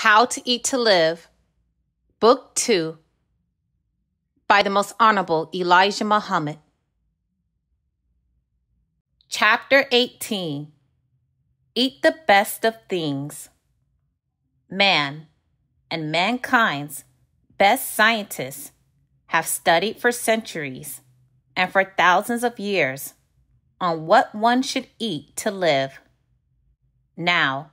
How to Eat to Live, Book 2, by the Most Honorable Elijah Muhammad. Chapter 18 Eat the Best of Things. Man and mankind's best scientists have studied for centuries and for thousands of years on what one should eat to live. Now,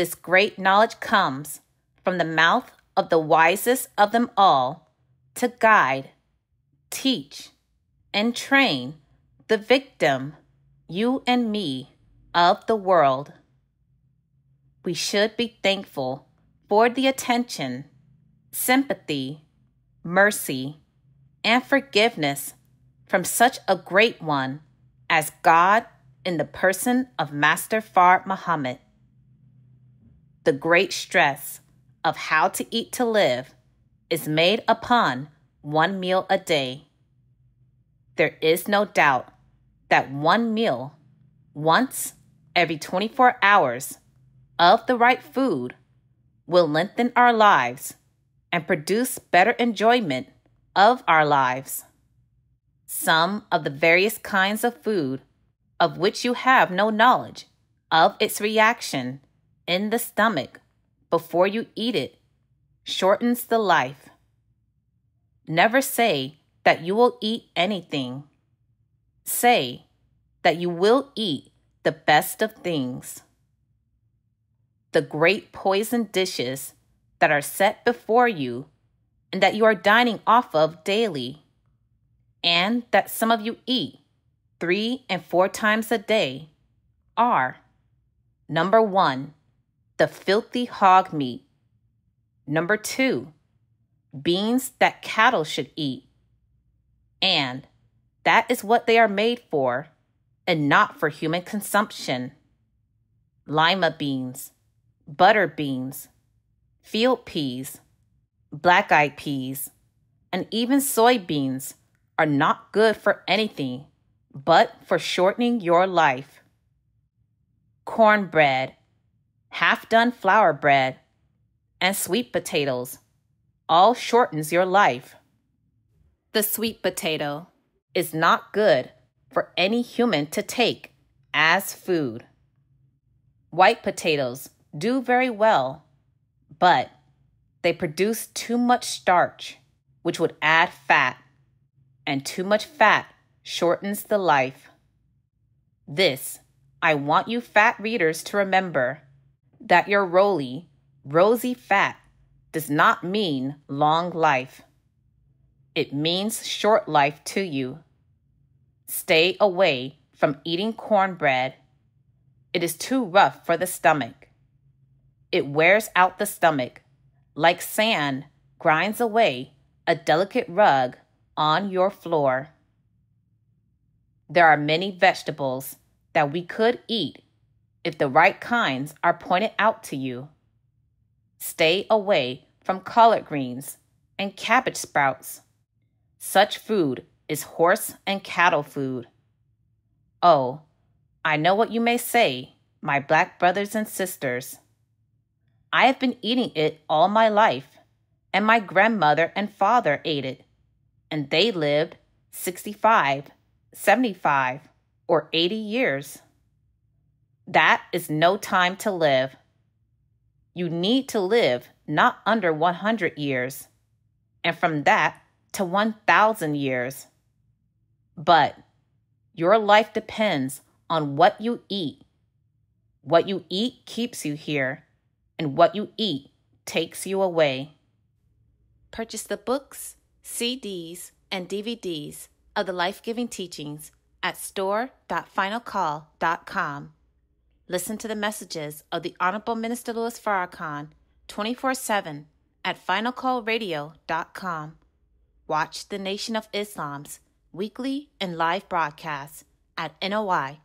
this great knowledge comes from the mouth of the wisest of them all to guide, teach, and train the victim, you and me, of the world. We should be thankful for the attention, sympathy, mercy, and forgiveness from such a great one as God in the person of Master Far Muhammad the great stress of how to eat to live is made upon one meal a day. There is no doubt that one meal, once every 24 hours, of the right food will lengthen our lives and produce better enjoyment of our lives. Some of the various kinds of food of which you have no knowledge of its reaction in the stomach before you eat it shortens the life. Never say that you will eat anything. Say that you will eat the best of things. The great poison dishes that are set before you and that you are dining off of daily, and that some of you eat three and four times a day are number one, the filthy hog meat. Number two, beans that cattle should eat. And that is what they are made for and not for human consumption. Lima beans, butter beans, field peas, black eyed peas, and even soybeans are not good for anything but for shortening your life. Cornbread half done flour bread, and sweet potatoes, all shortens your life. The sweet potato is not good for any human to take as food. White potatoes do very well, but they produce too much starch, which would add fat, and too much fat shortens the life. This I want you fat readers to remember that your roly, rosy fat does not mean long life. It means short life to you. Stay away from eating cornbread. It is too rough for the stomach. It wears out the stomach, like sand grinds away a delicate rug on your floor. There are many vegetables that we could eat if the right kinds are pointed out to you. Stay away from collard greens and cabbage sprouts. Such food is horse and cattle food. Oh, I know what you may say, my black brothers and sisters. I have been eating it all my life, and my grandmother and father ate it, and they lived 65, 75, or 80 years. That is no time to live. You need to live not under 100 years, and from that to 1,000 years. But your life depends on what you eat. What you eat keeps you here, and what you eat takes you away. Purchase the books, CDs, and DVDs of the life giving teachings at store.finalcall.com. Listen to the messages of the Honorable Minister Louis Farrakhan 24 7 at finalcallradio.com. Watch the Nation of Islam's weekly and live broadcasts at noi.org.